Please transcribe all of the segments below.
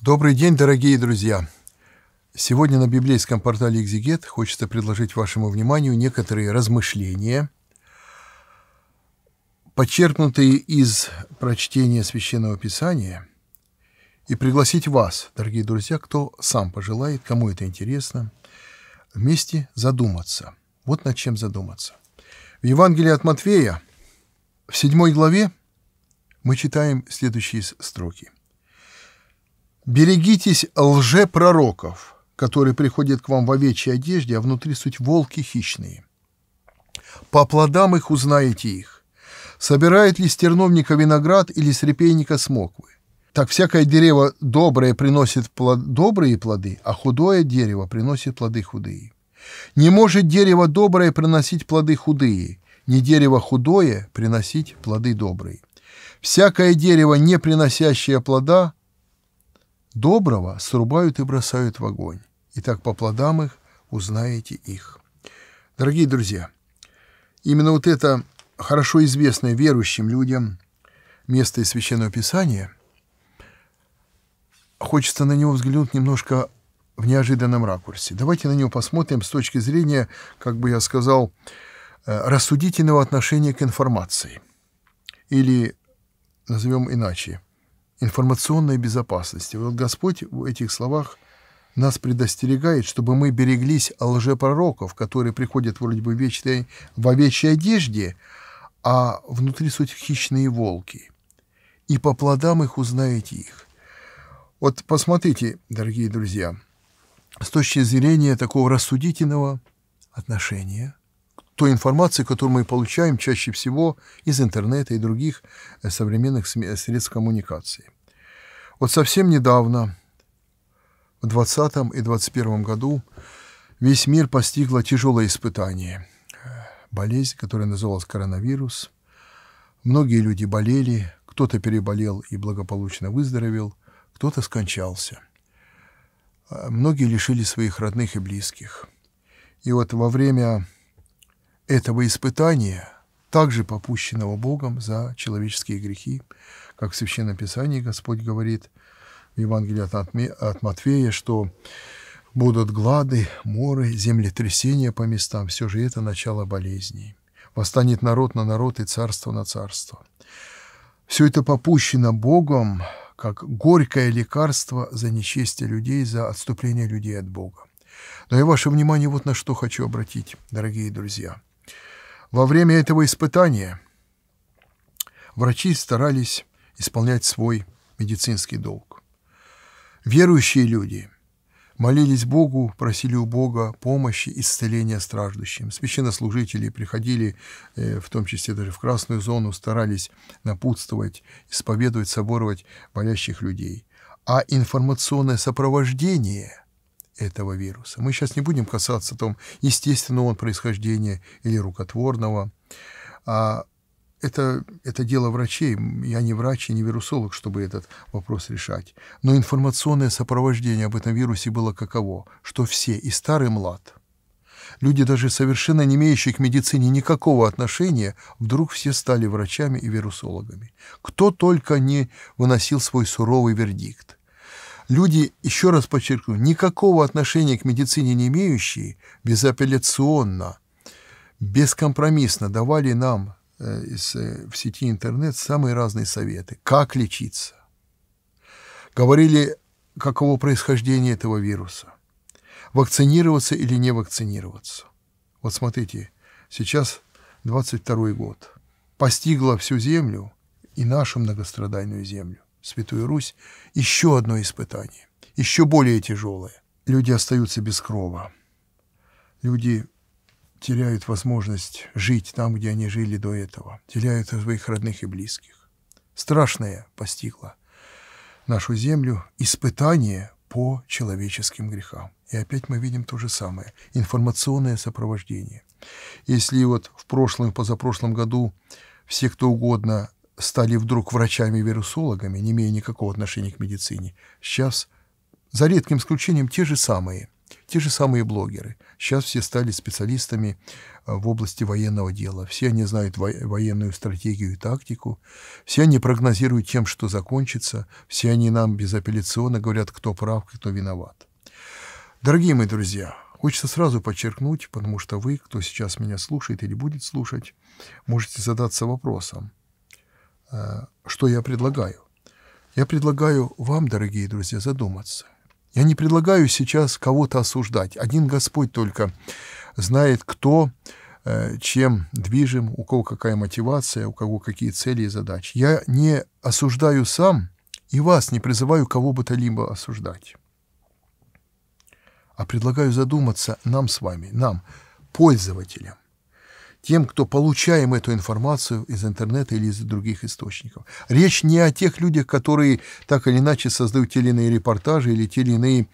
Добрый день, дорогие друзья! Сегодня на библейском портале «Экзегет» хочется предложить вашему вниманию некоторые размышления, подчеркнутые из прочтения Священного Писания, и пригласить вас, дорогие друзья, кто сам пожелает, кому это интересно, вместе задуматься. Вот над чем задуматься. В Евангелии от Матфея, в 7 главе, мы читаем следующие строки – Берегитесь лжепророков, которые приходят к вам в овечьей одежде, а внутри суть волки хищные. По плодам их узнаете их. Собирает ли с терновника виноград или с репейника смоквы? Так всякое дерево доброе приносит плод, добрые плоды, а худое дерево приносит плоды худые. Не может дерево доброе приносить плоды худые, не дерево худое приносить плоды добрые. Всякое дерево, не приносящее плода, Доброго срубают и бросают в огонь. И так по плодам их узнаете их. Дорогие друзья, именно вот это хорошо известное верующим людям место из Священного Писания, хочется на него взглянуть немножко в неожиданном ракурсе. Давайте на него посмотрим с точки зрения, как бы я сказал, э, рассудительного отношения к информации. Или, назовем иначе, информационной безопасности. Вот Господь в этих словах нас предостерегает, чтобы мы береглись лжепророков, которые приходят вроде бы в, вечной, в овечьей одежде, а внутри суть хищные волки. И по плодам их узнаете их. Вот посмотрите, дорогие друзья, с точки зрения такого рассудительного отношения – той информации, которую мы получаем чаще всего из интернета и других э, современных средств коммуникации. Вот совсем недавно, в 20 и 21 году, весь мир постигло тяжелое испытание. Э, болезнь, которая называлась коронавирус. Многие люди болели, кто-то переболел и благополучно выздоровел, кто-то скончался. Э, многие лишили своих родных и близких. И вот во время этого испытания, также попущенного Богом за человеческие грехи, как в Священном Писании Господь говорит в Евангелии от Матфея, что будут глады, моры, землетрясения по местам, все же это начало болезней. Восстанет народ на народ и царство на царство. Все это попущено Богом, как горькое лекарство за нечестие людей, за отступление людей от Бога. Но я ваше внимание вот на что хочу обратить, дорогие друзья – во время этого испытания врачи старались исполнять свой медицинский долг. Верующие люди молились Богу, просили у Бога помощи, исцеления страждущим. Священнослужители приходили, э, в том числе даже в красную зону, старались напутствовать, исповедовать, соборовать болящих людей. А информационное сопровождение – этого вируса. Мы сейчас не будем касаться там естественного он происхождения или рукотворного. А это, это дело врачей. Я не врач и не вирусолог, чтобы этот вопрос решать. Но информационное сопровождение об этом вирусе было каково? Что все, и старый, и млад, люди, даже совершенно не имеющие к медицине никакого отношения, вдруг все стали врачами и вирусологами. Кто только не выносил свой суровый вердикт. Люди, еще раз подчеркну, никакого отношения к медицине не имеющие, безапелляционно, бескомпромиссно давали нам э, э, в сети интернет самые разные советы. Как лечиться? Говорили, каково происхождение этого вируса. Вакцинироваться или не вакцинироваться. Вот смотрите, сейчас 22 год. Постигла всю землю и нашу многострадальную землю. Святую Русь, еще одно испытание, еще более тяжелое. Люди остаются без крова. Люди теряют возможность жить там, где они жили до этого, теряют своих родных и близких. Страшное постигло нашу землю испытание по человеческим грехам. И опять мы видим то же самое. Информационное сопровождение. Если вот в прошлом, позапрошлом году все кто угодно стали вдруг врачами-вирусологами, не имея никакого отношения к медицине, сейчас, за редким исключением, те же самые, те же самые блогеры. Сейчас все стали специалистами э, в области военного дела. Все они знают военную стратегию и тактику. Все они прогнозируют тем, что закончится. Все они нам безапелляционно говорят, кто прав, кто виноват. Дорогие мои друзья, Хочется сразу подчеркнуть, потому что вы, кто сейчас меня слушает или будет слушать, можете задаться вопросом, Э, что я предлагаю. Я предлагаю вам, дорогие друзья, задуматься. Я не предлагаю сейчас кого-то осуждать. Один Господь только знает, кто э, чем движим, у кого какая мотивация, у кого какие цели и задачи. Я не осуждаю сам и вас не призываю кого бы то либо осуждать. А предлагаю задуматься нам с вами, нам, пользователям, тем, кто получаем эту информацию из интернета или из других источников. Речь не о тех людях, которые так или иначе создают те или иные репортажи или те или иные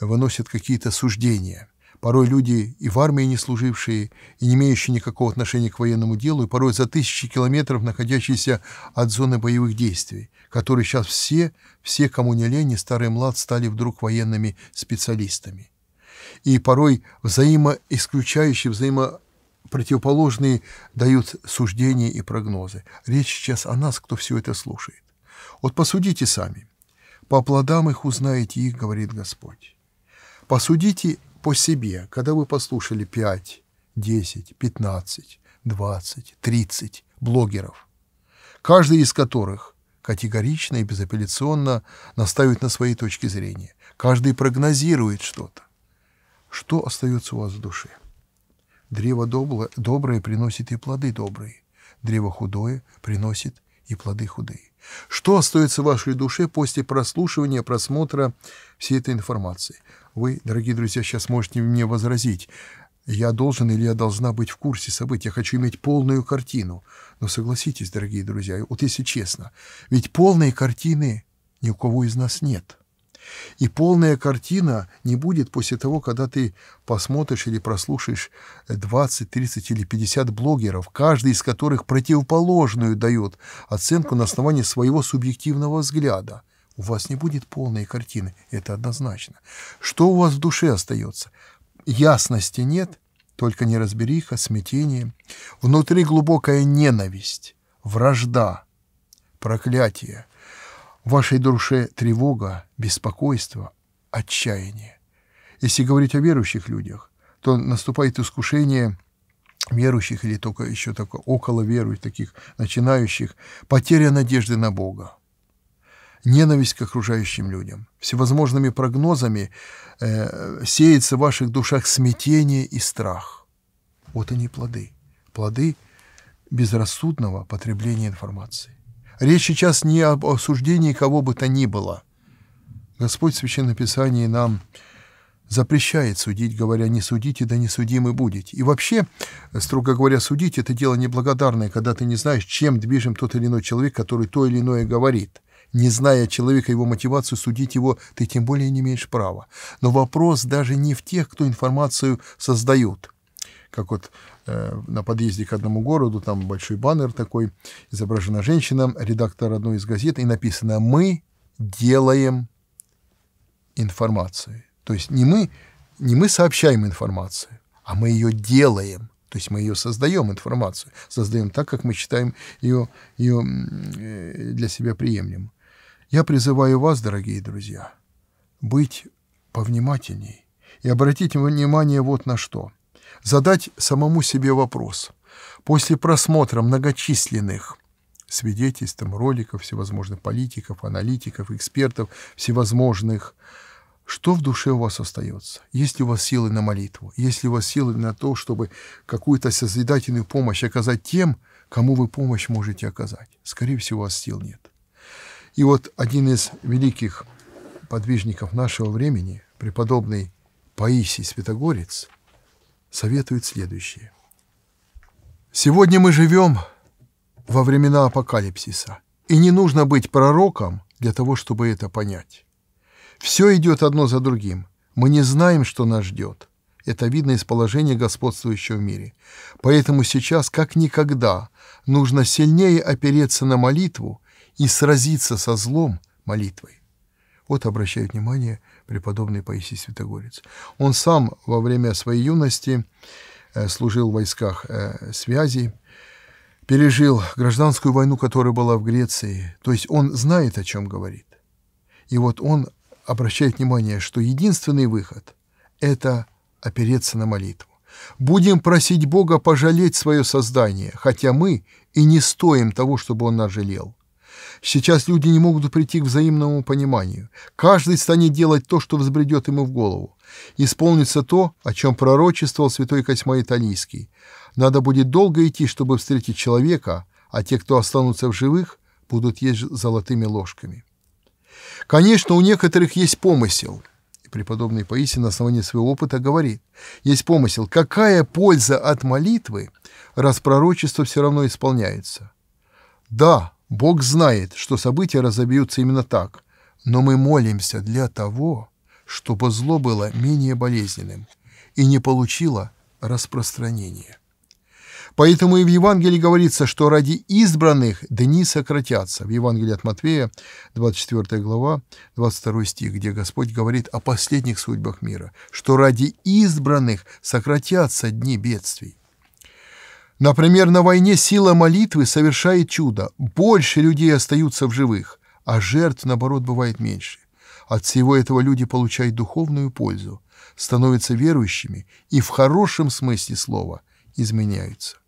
э, выносят какие-то суждения. Порой люди и в армии не служившие, и не имеющие никакого отношения к военному делу, и порой за тысячи километров находящиеся от зоны боевых действий, которые сейчас все, все, кому не лень, и старый млад стали вдруг военными специалистами и порой взаимоисключающие, взаимо противоположные дают суждения и прогнозы. Речь сейчас о нас, кто все это слушает. Вот посудите сами. По плодам их узнаете их, говорит Господь. Посудите по себе, когда вы послушали 5, 10, 15, 20, 30 блогеров, каждый из которых категорично и безапелляционно настаивает на своей точке зрения. Каждый прогнозирует что-то. Что остается у вас в душе? Древо добро, доброе приносит и плоды добрые. Древо худое приносит и плоды худые. Что остается в вашей душе после прослушивания, просмотра всей этой информации? Вы, дорогие друзья, сейчас можете мне возразить. Я должен или я должна быть в курсе событий, я хочу иметь полную картину. Но согласитесь, дорогие друзья, вот если честно, ведь полной картины ни у кого из нас нет – и полная картина не будет после того, когда ты посмотришь или прослушаешь 20, 30 или 50 блогеров, каждый из которых противоположную дает оценку на основании своего субъективного взгляда. У вас не будет полной картины, это однозначно. Что у вас в душе остается? Ясности нет, только неразбериха, смятение. Внутри глубокая ненависть, вражда, проклятие – в вашей душе тревога, беспокойство, отчаяние. Если говорить о верующих людях, то наступает искушение верующих или только еще только около верующих, таких начинающих, потеря надежды на Бога, ненависть к окружающим людям. Всевозможными прогнозами э, сеется в ваших душах смятение и страх. Вот они плоды. Плоды безрассудного потребления информации. Речь сейчас не об осуждении кого бы то ни было. Господь в Священном Писании нам запрещает судить, говоря, не судите, да не судимы будете. И вообще, строго говоря, судить – это дело неблагодарное, когда ты не знаешь, чем движим тот или иной человек, который то или иное говорит. Не зная человека, его мотивацию, судить его ты тем более не имеешь права. Но вопрос даже не в тех, кто информацию создают – как вот э, на подъезде к одному городу, там большой баннер такой, изображена женщина, редактор одной из газет, и написано «Мы делаем информацию». То есть не мы, не мы сообщаем информацию, а мы ее делаем. То есть мы ее создаем, информацию, создаем так, как мы считаем ее, ее э, для себя приемлемым. Я призываю вас, дорогие друзья, быть повнимательней и обратить внимание вот на что задать самому себе вопрос. После просмотра многочисленных свидетельств, там, роликов, всевозможных политиков, аналитиков, экспертов, всевозможных, что в душе у вас остается? Есть ли у вас силы на молитву? Есть ли у вас силы на то, чтобы какую-то созидательную помощь оказать тем, кому вы помощь можете оказать? Скорее всего, у вас сил нет. И вот один из великих подвижников нашего времени, преподобный Паисий Святогорец – советует следующее. Сегодня мы живем во времена апокалипсиса, и не нужно быть пророком для того, чтобы это понять. Все идет одно за другим. Мы не знаем, что нас ждет. Это видно из положения господствующего в мире. Поэтому сейчас, как никогда, нужно сильнее опереться на молитву и сразиться со злом молитвой. Вот обращаю внимание преподобный Паисий Святогорец. Он сам во время своей юности э, служил в войсках э, связи, пережил гражданскую войну, которая была в Греции. То есть он знает, о чем говорит. И вот он обращает внимание, что единственный выход – это опереться на молитву. Будем просить Бога пожалеть свое создание, хотя мы и не стоим того, чтобы Он нас жалел. Сейчас люди не могут прийти к взаимному пониманию. Каждый станет делать то, что взбредет ему в голову. Исполнится то, о чем пророчествовал святой Косьма Италийский. Надо будет долго идти, чтобы встретить человека, а те, кто останутся в живых, будут есть золотыми ложками. Конечно, у некоторых есть помысел – преподобный Паисий на основании своего опыта говорит, есть помысел, какая польза от молитвы, раз пророчество все равно исполняется. Да, Бог знает, что события разобьются именно так, но мы молимся для того, чтобы зло было менее болезненным и не получило распространения. Поэтому и в Евангелии говорится, что ради избранных дни сократятся. В Евангелии от Матвея, 24 глава, 22 стих, где Господь говорит о последних судьбах мира, что ради избранных сократятся дни бедствий. Например, на войне сила молитвы совершает чудо. Больше людей остаются в живых, а жертв, наоборот, бывает меньше. От всего этого люди получают духовную пользу, становятся верующими и в хорошем смысле слова изменяются.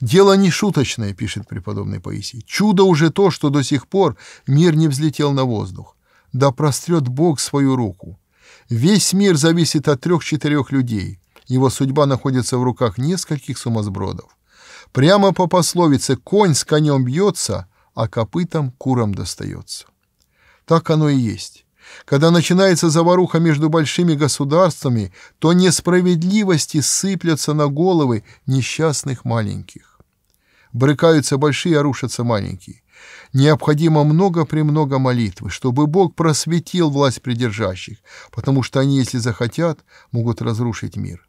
«Дело не шуточное», — пишет преподобный Паисий. «Чудо уже то, что до сих пор мир не взлетел на воздух. Да прострет Бог свою руку. Весь мир зависит от трех-четырех людей его судьба находится в руках нескольких сумасбродов. Прямо по пословице «конь с конем бьется», а копытом курам достается. Так оно и есть. Когда начинается заваруха между большими государствами, то несправедливости сыплются на головы несчастных маленьких. Брыкаются большие, а рушатся маленькие. Необходимо много-премного молитвы, чтобы Бог просветил власть придержащих, потому что они, если захотят, могут разрушить мир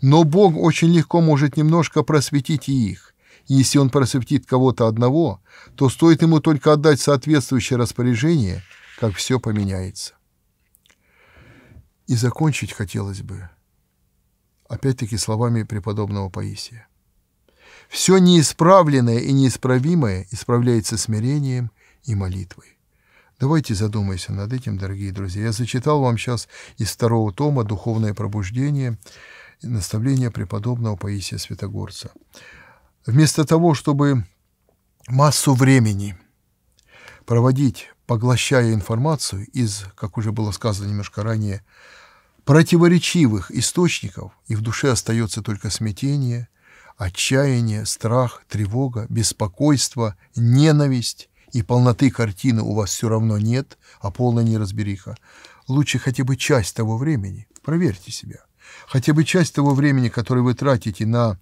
но Бог очень легко может немножко просветить и их. Если он просветит кого-то одного, то стоит ему только отдать соответствующее распоряжение, как все поменяется. И закончить хотелось бы, опять-таки, словами преподобного Паисия. Все неисправленное и неисправимое исправляется смирением и молитвой. Давайте задумаемся над этим, дорогие друзья. Я зачитал вам сейчас из второго тома «Духовное пробуждение» наставления преподобного Паисия Святогорца. Вместо того, чтобы массу времени проводить, поглощая информацию из, как уже было сказано немножко ранее, противоречивых источников, и в душе остается только смятение, отчаяние, страх, тревога, беспокойство, ненависть, и полноты картины у вас все равно нет, а полная неразбериха. Лучше хотя бы часть того времени проверьте себя хотя бы часть того времени, которое вы тратите на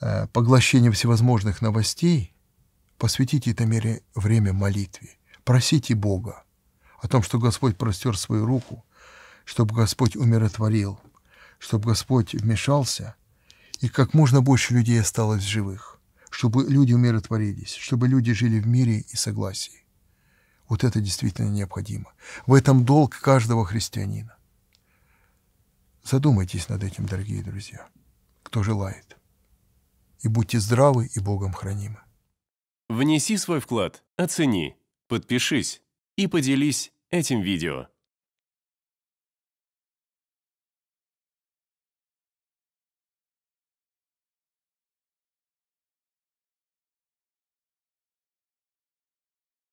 э, поглощение всевозможных новостей, посвятите это мере время молитве. Просите Бога о том, что Господь простер свою руку, чтобы Господь умиротворил, чтобы Господь вмешался, и как можно больше людей осталось живых, чтобы люди умиротворились, чтобы люди жили в мире и согласии. Вот это действительно необходимо. В этом долг каждого христианина. Задумайтесь над этим, дорогие друзья, кто желает. И будьте здравы и Богом хранимы. Внеси свой вклад, оцени, подпишись и поделись этим видео.